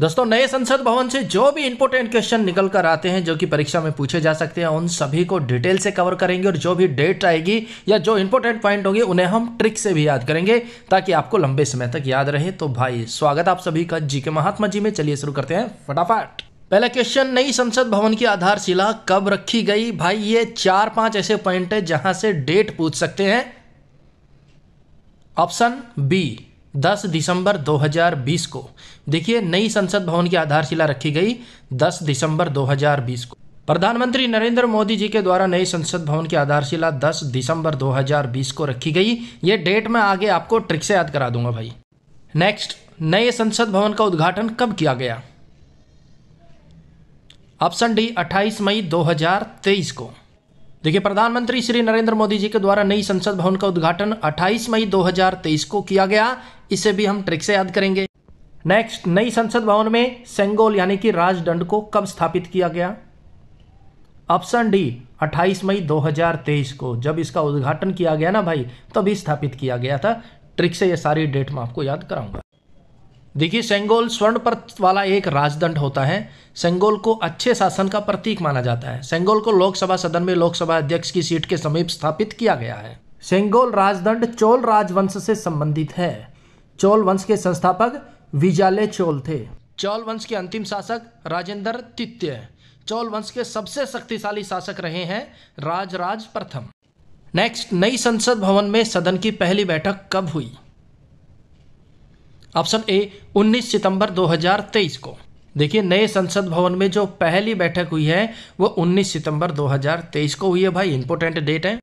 दोस्तों नए संसद भवन से जो भी इंपोर्टेंट क्वेश्चन निकल कर आते हैं जो कि परीक्षा में पूछे जा सकते हैं उन सभी को डिटेल से कवर करेंगे और जो भी डेट आएगी या जो इंपोर्टेंट पॉइंट होंगे उन्हें हम ट्रिक से भी याद करेंगे ताकि आपको लंबे समय तक याद रहे तो भाई स्वागत आप सभी का जी के महात्मा जी में चलिए शुरू करते हैं फटाफट पहला क्वेश्चन नई संसद भवन की आधारशिला कब रखी गई भाई ये चार पांच ऐसे पॉइंट है जहां से डेट पूछ सकते हैं ऑप्शन बी 10 दिसंबर 2020 को देखिए नई संसद भवन की आधारशिला रखी गई 10 दिसंबर 2020 को प्रधानमंत्री नरेंद्र मोदी जी के द्वारा नई संसद भवन की आधारशिला 10 दिसंबर 2020 को रखी गई ये डेट मैं आगे आपको ट्रिक से याद करा दूंगा भाई नेक्स्ट नए संसद भवन का उद्घाटन कब किया गया ऑप्शन डी 28 मई 2023 को देखिए प्रधानमंत्री श्री नरेंद्र मोदी जी के द्वारा नई संसद भवन का उद्घाटन 28 मई 2023 को किया गया इसे भी हम ट्रिक से याद करेंगे नेक्स्ट नई संसद भवन में सेंगोल यानी कि राजदंड को कब स्थापित किया गया ऑप्शन डी 28 मई 2023 को जब इसका उद्घाटन किया गया ना भाई तभी स्थापित किया गया था ट्रिक से ये सारी डेट मैं आपको याद कराऊंगा देखिए सेंगोल स्वर्ण पर वाला एक राजदंड होता है सेंगोल को अच्छे शासन का प्रतीक माना जाता है सेंगोल को लोकसभा सदन में लोकसभा अध्यक्ष की सीट के समीप स्थापित किया गया है सेंगोल राजदंड चोल राजवंश से संबंधित है चोल वंश के संस्थापक विजाले चोल थे चोल वंश के अंतिम शासक राजेंद्र तित्य चोल वंश के सबसे शक्तिशाली शासक रहे हैं राजराज प्रथम नेक्स्ट नई संसद भवन में सदन की पहली बैठक कब हुई ऑप्शन ए 19 सितंबर 2023 को देखिए नए संसद भवन में जो पहली बैठक हुई है वो 19 सितंबर 2023 को हुई है भाई इंपोर्टेंट डेट है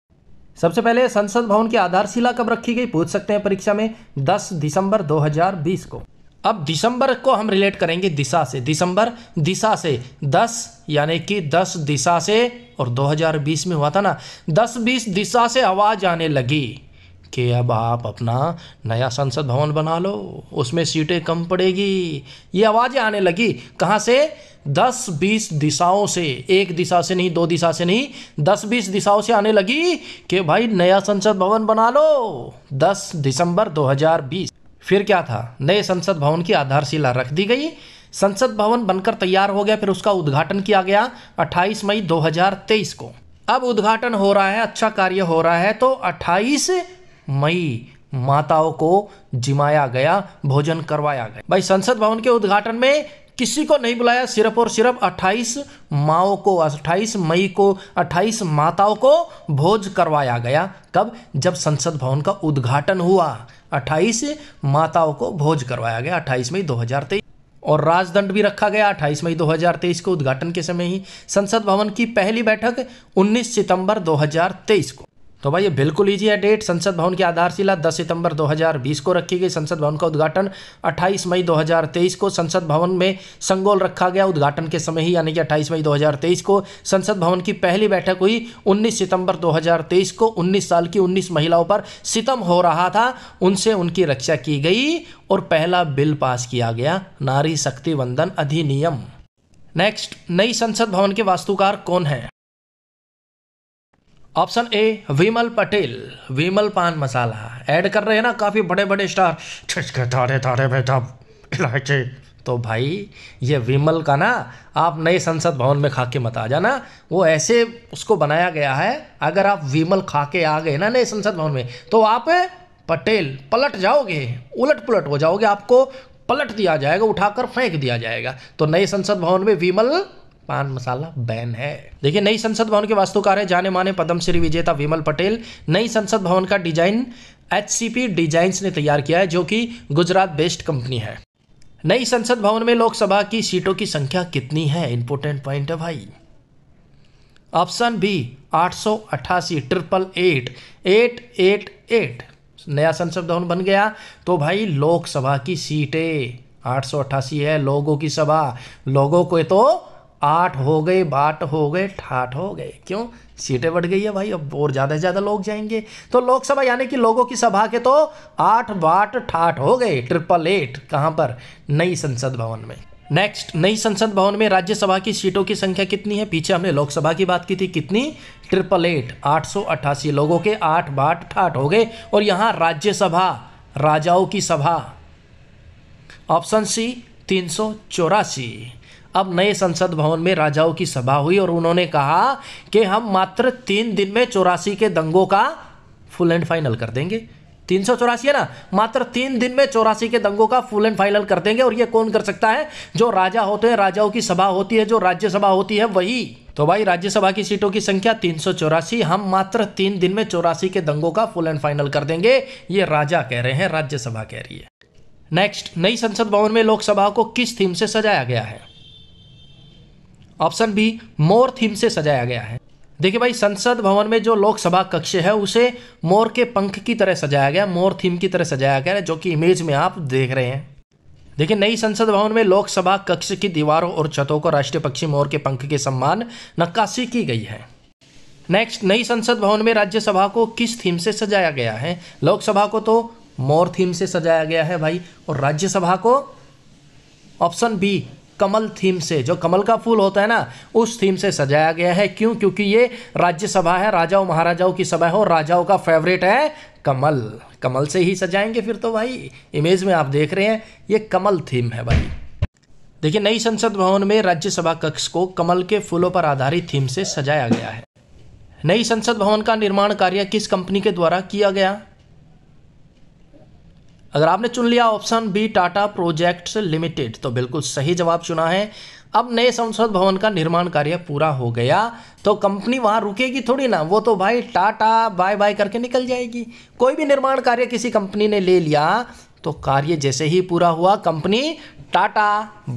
सबसे पहले संसद भवन की आधारशिला कब रखी गई पूछ सकते हैं परीक्षा में 10 दिसंबर 2020 को अब दिसंबर को हम रिलेट करेंगे दिशा से दिसंबर दिशा से 10 यानी कि 10 दिशा से और 2020 में हुआ था ना 10 20 दिशा से आवाज आने लगी कि अब आप अपना नया संसद भवन बना लो उसमें सीटें कम पड़ेगी ये आवाज़ें आने लगी कहाँ से दस बीस दिशाओं से एक दिशा से नहीं दो दिशा से नहीं दस बीस दिशाओं से आने लगी कि भाई नया संसद भवन बना लो दस दिसंबर 2020 फिर क्या था नए संसद भवन की आधारशिला रख दी गई संसद भवन बनकर तैयार हो गया फिर उसका उद्घाटन किया गया 28 मई 2023 को अब उद्घाटन हो रहा है अच्छा कार्य हो रहा है तो 28 मई माताओं को जिमाया गया भोजन करवाया गया भाई संसद भवन के उद्घाटन में किसी को नहीं बुलाया सिर्फ और सिर्फ 28 माओ को 28 मई को 28 माताओं को भोज करवाया गया कब जब संसद भवन का उद्घाटन हुआ 28 माताओं को भोज करवाया गया 28 मई 2023 और राजदंड भी रखा गया 28 मई 2023 के उद्घाटन के समय ही संसद भवन की पहली बैठक 19 सितंबर 2023 को तो भाई ये बिल्कुल ईजी है डेट संसद भवन की आधारशिला 10 सितंबर 2020 को रखी गई संसद भवन का उद्घाटन 28 मई 2023 को संसद भवन में संगोल रखा गया उद्घाटन के समय ही यानी कि 28 मई 2023 को संसद भवन की पहली बैठक हुई 19 सितंबर 2023 को 19 साल की 19 महिलाओं पर सितम हो रहा था उनसे उनकी रक्षा की गई और पहला बिल पास किया गया नारी शक्ति वंदन अधिनियम नेक्स्ट नई संसद भवन के वास्तुकार कौन है ऑप्शन ए विमल पटेल विमल पान मसाला ऐड कर रहे हैं ना काफ़ी बड़े बड़े स्टार छिछके तारे तारे बेदम इलायची तो भाई ये विमल का ना आप नए संसद भवन में खा के मत आ जाना वो ऐसे उसको बनाया गया है अगर आप विमल खा के आ गए ना नए संसद भवन में तो आप पटेल पलट जाओगे उलट पुलट हो जाओगे आपको पलट दिया जाएगा उठाकर फेंक दिया जाएगा तो नए संसद भवन में विमल पान मसाला बैन है देखिए नई संसद भवन के वास्तुकार है जाने माने पद्मश्री विजेता विमल पटेल नई संसद भवन का डिजाइन एच सी ने तैयार किया है जो कि गुजरात बेस्ड कंपनी है नई संसद भवन में लोकसभा की सीटों की संख्या कितनी है इंपोर्टेंट पॉइंट है भाई ऑप्शन बी आठ triple eight eight eight eight नया संसद भवन बन गया तो भाई लोकसभा की सीटें आठ है लोगों की सभा लोगों को तो आठ हो गए बाट हो गए ठाठ हो गए क्यों सीटें बढ़ गई है भाई अब और ज़्यादा से ज़्यादा लोग जाएंगे तो लोकसभा यानी कि लोगों की सभा के तो आठ बाट ठाठ हो गए ट्रिपल एट कहाँ पर नई संसद भवन में नेक्स्ट नई संसद भवन में राज्यसभा की सीटों की संख्या कितनी है पीछे हमने लोकसभा की बात की थी कितनी ट्रिपल एट आठ सौ लोगों के आठ बाट ठाठ हो गए और यहाँ राज्यसभा राजाओं की सभा ऑप्शन सी तीन सौ चौरासी अब नए संसद भवन में राजाओं की सभा हुई और उन्होंने कहा कि हम मात्र तीन दिन में चौरासी के दंगों का फुल एंड फाइनल कर देंगे तीन सौ चौरासी है ना मात्र तीन दिन में चौरासी के दंगों का फुल एंड फाइनल कर देंगे और ये कौन कर सकता है जो राजा होते हैं राजाओं की सभा होती है जो राज्यसभा होती है वही तो भाई राज्यसभा की सीटों की संख्या तीन सौ चौरासी हम मात्र तीन दिन में चौरासी के दंगों का फुल एंड फाइनल कर देंगे ये राजा कह रहे हैं राज्यसभा कह रही है नेक्स्ट नई संसद भवन में लोकसभा को किस थीम से सजाया गया है ऑप्शन बी मोर थीम से सजाया गया है देखिए भाई संसद भवन में जो लोकसभा कक्ष है उसे मोर के पंख की तरह सजाया गया मोर थीम की तरह सजाया गया है जो कि इमेज में आप देख रहे हैं देखिए नई संसद भवन में लोकसभा कक्ष की दीवारों और छतों को राष्ट्रीय पक्षी मोर के पंख के सम्मान नक्काशी की गई है नेक्स्ट नई संसद भवन में राज्यसभा को किस थीम से सजाया गया है लोकसभा को तो मोर थीम से सजाया गया है भाई और राज्यसभा को ऑप्शन बी कमल थीम से जो कमल का फूल होता है ना उस थीम से सजाया गया है क्यों क्योंकि ये राज्यसभा है राजाओं महाराजाओं की सभा है और राजाओं का फेवरेट है कमल कमल से ही सजाएंगे फिर तो भाई इमेज में आप देख रहे हैं ये कमल थीम है भाई देखिए नई संसद भवन में राज्यसभा कक्ष को कमल के फूलों पर आधारित थीम से सजाया गया है नई संसद भवन का निर्माण कार्य किस कंपनी के द्वारा किया गया अगर आपने चुन लिया option B Tata project limited तो बिल्कुल सही जवाब चुना है अब नए संसद भवन का निर्माण कार्य पूरा हो गया तो कंपनी वहाँ रुकेगी थोड़ी ना वो तो भाई टाटा बाय बाय करके निकल जाएगी कोई भी निर्माण कार्य किसी कंपनी ने ले लिया तो कार्य जैसे ही पूरा हुआ company Tata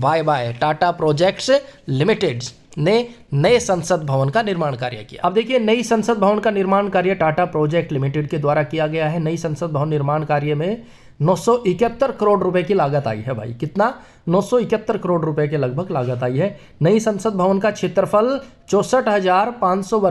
bye bye Tata projects limited ने नए संसद भवन का निर्माण कार्य किया अब देखिए नई संसद भवन का निर्माण कार्य टाटा प्रोजेक्ट लिमिटेड के द्वारा किया गया है नई संसद भवन निर्माण कार्य में नौ करोड़ रुपए की लागत आई है भाई कितना नौ करोड़ रुपए के लगभग लागत आई है नई संसद भवन का क्षेत्रफल चौसठ हजार सौ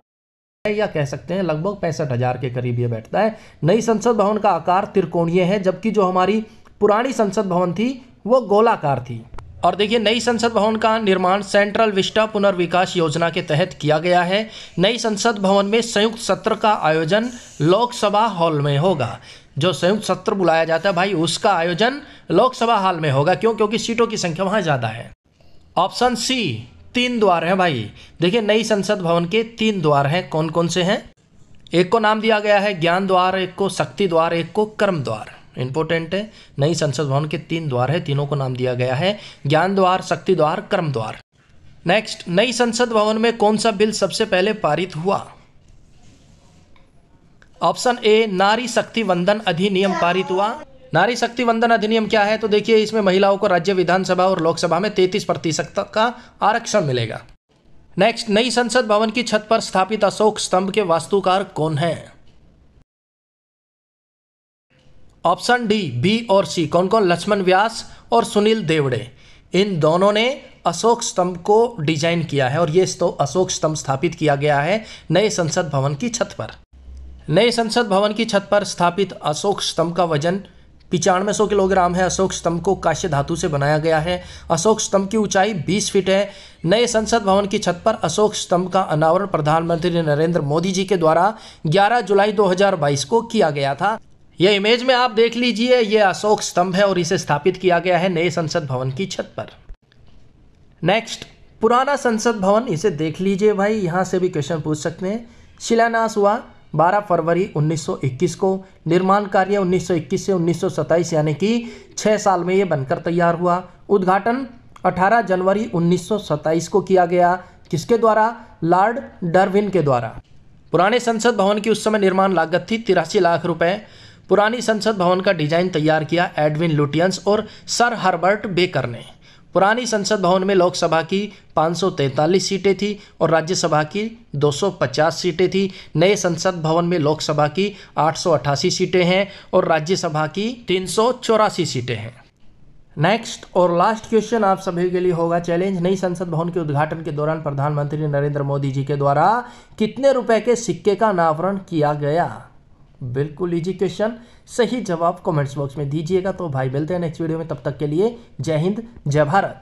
या कह सकते हैं लगभग पैंसठ हजार के करीब यह बैठता है नई संसद भवन का आकार त्रिकोणीय है जबकि जो हमारी पुरानी संसद भवन थी वो गोलाकार थी और देखिए नई संसद भवन का निर्माण सेंट्रल विस्टा पुनर्विकास योजना के तहत किया गया है नई संसद भवन में संयुक्त सत्र का आयोजन लोकसभा हॉल में होगा जो संयुक्त सत्र बुलाया जाता है भाई उसका आयोजन लोकसभा हाल में होगा क्यों क्योंकि सीटों की संख्या वहाँ ज़्यादा है ऑप्शन सी तीन द्वार हैं भाई देखिए नई संसद भवन के तीन द्वार हैं कौन कौन से हैं एक को नाम दिया गया है ज्ञान द्वार एक को शक्ति द्वार एक को कर्म द्वार इंपॉर्टेंट है नई संसद भवन के तीन द्वार है तीनों को नाम दिया गया है ज्ञान द्वार शक्ति द्वार कर्म द्वार नेक्स्ट नई संसद भवन में कौन सा बिल सबसे पहले पारित हुआ ऑप्शन ए नारी शक्ति वंदन अधिनियम पारित हुआ नारी शक्ति वंदन अधिनियम क्या है तो देखिए इसमें महिलाओं को राज्य विधानसभा और लोकसभा में तैतीस प्रतिशत का आरक्षण मिलेगा नेक्स्ट नई संसद भवन की छत पर स्थापित अशोक स्तंभ के वास्तुकार कौन है ऑप्शन डी बी और सी कौन कौन लक्ष्मण व्यास और सुनील देवड़े इन दोनों ने अशोक स्तंभ को डिजाइन किया है और ये तो अशोक स्तंभ स्थापित किया गया है नए संसद भवन की छत पर नए संसद भवन की छत पर स्थापित अशोक स्तंभ का वजन पिचानवे सौ किलोग्राम है अशोक स्तंभ को काश्य धातु से बनाया गया है अशोक स्तंभ की ऊंचाई 20 फीट है नए संसद भवन की छत पर अशोक स्तंभ का अनावरण प्रधानमंत्री नरेंद्र मोदी जी के द्वारा 11 जुलाई 2022 को किया गया था यह इमेज में आप देख लीजिए यह अशोक स्तंभ है और इसे स्थापित किया गया है नए संसद भवन की छत पर नेक्स्ट पुराना संसद भवन इसे देख लीजिए भाई यहाँ से भी क्वेश्चन पूछ सकते हैं शिलान्यास हुआ 12 फरवरी 1921 को निर्माण कार्य 1921 से 1927 यानी कि छः साल में ये बनकर तैयार हुआ उद्घाटन 18 जनवरी 1927 को किया गया किसके द्वारा लॉर्ड डरविन के द्वारा पुराने संसद भवन की उस समय निर्माण लागत थी तिरासी लाख रुपए पुरानी संसद भवन का डिजाइन तैयार किया एडविन लुटियंस और सर हर्बर्ट बेकर ने पुरानी संसद भवन में लोकसभा की 543 सीटें थी और राज्यसभा की 250 सीटें थी नए संसद भवन में लोकसभा की 888 सीटें हैं और राज्यसभा की तीन सीटें हैं नेक्स्ट और लास्ट क्वेश्चन आप सभी के लिए होगा चैलेंज नई संसद भवन के उद्घाटन के दौरान प्रधानमंत्री नरेंद्र मोदी जी के द्वारा कितने रुपए के सिक्के का अनावरण किया गया बिल्कुल इजी क्वेश्चन सही जवाब कमेंट्स बॉक्स में दीजिएगा तो भाई मिलते हैं नेक्स्ट वीडियो में तब तक के लिए जय हिंद जय भारत